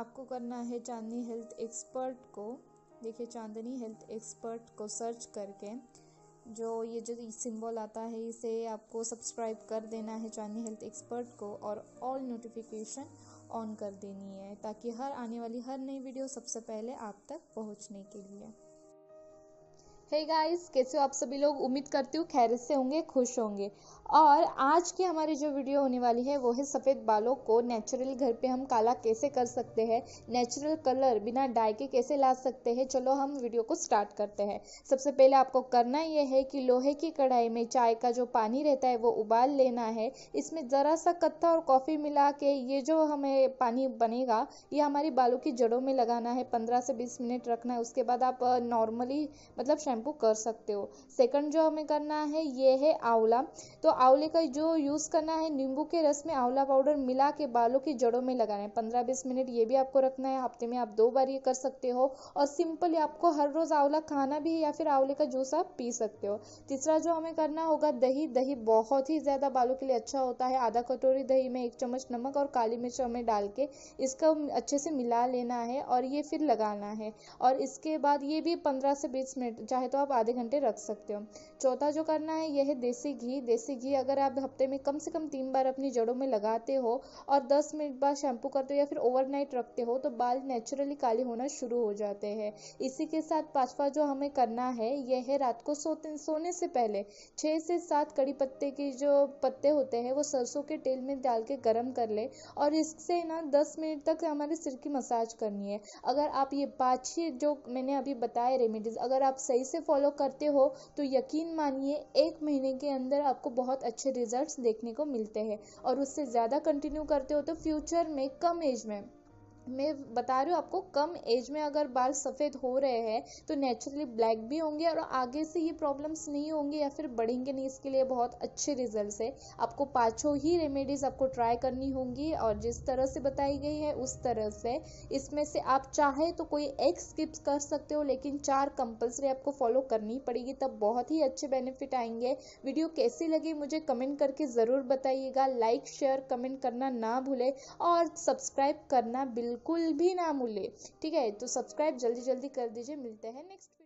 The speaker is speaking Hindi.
आपको करना है चांदनी हेल्थ एक्सपर्ट को देखिए चांदनी हेल्थ एक्सपर्ट को सर्च करके जो ये जो सिंबल आता है इसे आपको सब्सक्राइब कर देना है चांदनी हेल्थ एक्सपर्ट को और ऑल नोटिफिकेशन ऑन कर देनी है ताकि हर आने वाली हर नई वीडियो सबसे पहले आप तक पहुंचने के लिए हे hey गाइस कैसे हो आप सभी लोग उम्मीद करती हूँ खैर से होंगे खुश होंगे और आज की हमारी जो वीडियो होने वाली है वो है सफ़ेद बालों को नेचुरल घर पे हम काला कैसे कर सकते हैं नेचुरल कलर बिना डाई के कैसे ला सकते हैं चलो हम वीडियो को स्टार्ट करते हैं सबसे पहले आपको करना ये है कि लोहे की कढ़ाई में चाय का जो पानी रहता है वो उबाल लेना है इसमें ज़रा सा कत्था और कॉफ़ी मिला के ये जो हमें पानी बनेगा ये हमारी बालों की जड़ों में लगाना है पंद्रह से बीस मिनट रखना है उसके बाद आप नॉर्मली मतलब शैम्पू शैम्पू कर सकते हो सेकंड जो हमें करना है ये है आंवला तो आंवले का जो यूज़ करना है नींबू के रस में आंवला पाउडर मिला के बालों की जड़ों में लगाना है पंद्रह बीस मिनट ये भी आपको रखना है हफ्ते में आप दो बार ये कर सकते हो और सिंपल आपको हर रोज़ आंवला खाना भी है या फिर आंवले का जूस आप पी सकते हो तीसरा जो हमें करना होगा दही दही बहुत ही ज़्यादा बालों के लिए अच्छा होता है आधा कटोरी दही में एक चम्मच नमक और काली मिर्च हमें डाल के इसका अच्छे से मिला लेना है और ये फिर लगाना है और इसके बाद ये भी पंद्रह से बीस मिनट चाहे तो आप आधे घंटे रख सकते हो चौथा जो करना है यह है देसी घी देसी घी अगर आप हफ्ते में कम से कम तीन बार अपनी जड़ों में लगाते हो और दस मिनट बाद शैम्पू करते हो या फिर ओवरनाइट रखते हो तो बाल नेचुरली काले होना शुरू हो जाते हैं इसी के साथ पाँचवा जो हमें करना है यह है रात को सोते सोने से पहले छः से सात कड़ी पत्ते के जो पत्ते होते हैं वो सरसों के तेल में डाल के गर्म कर ले और इससे ना दस मिनट तक हमारे सिर की मसाज करनी है अगर आप ये पाँच ही जो मैंने अभी बताए रेमेडीज़ अगर आप सही से से फॉलो करते हो तो यकीन मानिए एक महीने के अंदर आपको बहुत अच्छे रिजल्ट्स देखने को मिलते हैं और उससे ज़्यादा कंटिन्यू करते हो तो फ्यूचर में कम एज में मैं बता रही हूँ आपको कम एज में अगर बाल सफ़ेद हो रहे हैं तो नेचुरली ब्लैक भी होंगे और आगे से ये प्रॉब्लम्स नहीं होंगे या फिर बढ़ेंगे नहीं इसके लिए बहुत अच्छे रिजल्ट है आपको पाँचों ही रेमेडीज़ आपको ट्राई करनी होंगी और जिस तरह से बताई गई है उस तरह से इसमें से आप चाहे तो कोई एक स्किप्स कर सकते हो लेकिन चार कंपल्सरी आपको फॉलो करनी पड़ेगी तब बहुत ही अच्छे बेनिफिट आएंगे वीडियो कैसी लगी मुझे कमेंट करके ज़रूर बताइएगा लाइक शेयर कमेंट करना ना भूले और सब्सक्राइब करना बिल्कुल बिल्कुल भी ना मूल्य ठीक है तो सब्सक्राइब जल्दी जल्दी कर दीजिए मिलते हैं नेक्स्ट